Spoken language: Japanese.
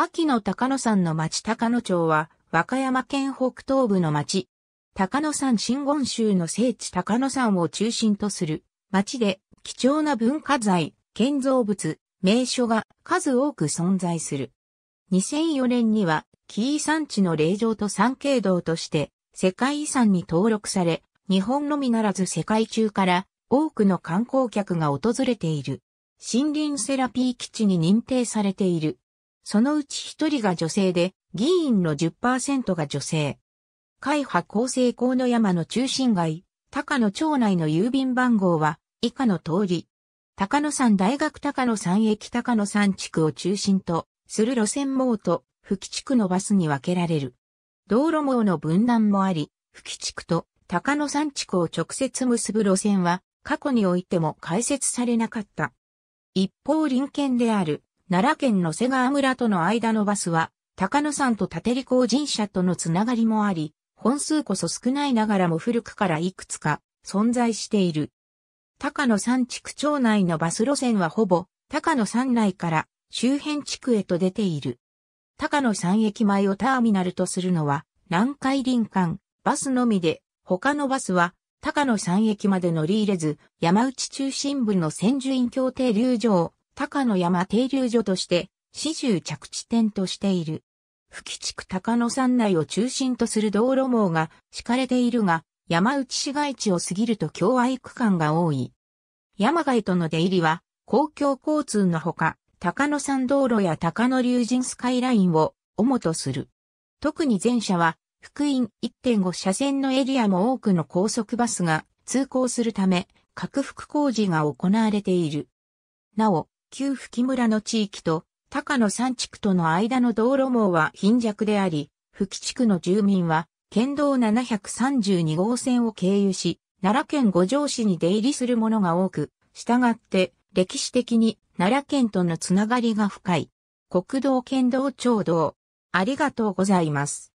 秋の高野山の町高野町は、和歌山県北東部の町。高野山新言宗の聖地高野山を中心とする町で、貴重な文化財、建造物、名所が数多く存在する。2004年には、紀伊山地の霊場と山景道として、世界遺産に登録され、日本のみならず世界中から多くの観光客が訪れている。森林セラピー基地に認定されている。そのうち1人が女性で、議員の10%が女性。会派厚生高野山の中心街、高野町内の郵便番号は以下の通り。高野山大学高野山駅高野山地区を中心とする路線網と吹木地区のバスに分けられる。道路網の分断もあり、吹木地区と高野山地区を直接結ぶ路線は過去においても開設されなかった。一方隣県である奈良県の瀬川村との間のバスは、高野山と立利工人社とのつながりもあり、本数こそ少ないながらも古くからいくつか存在している。高野山地区町内のバス路線はほぼ高野山内から周辺地区へと出ている。高野山駅前をターミナルとするのは南海林間バスのみで他のバスは高野山駅まで乗り入れず山内中心部の千住院協定流上高野山停留所として、始終着地点としている。吹地区高野山内を中心とする道路網が敷かれているが、山内市街地を過ぎると境愛区間が多い。山外との出入りは、公共交通のほか、高野山道路や高野竜神スカイラインを主とする。特に前者は、福音1.5車線のエリアも多くの高速バスが通行するため、拡幅工事が行われている。なお、旧吹村の地域と高野山地区との間の道路網は貧弱であり、吹地区の住民は県道732号線を経由し、奈良県五条市に出入りする者が多く、従って歴史的に奈良県とのつながりが深い。国道県道町道。ありがとうございます。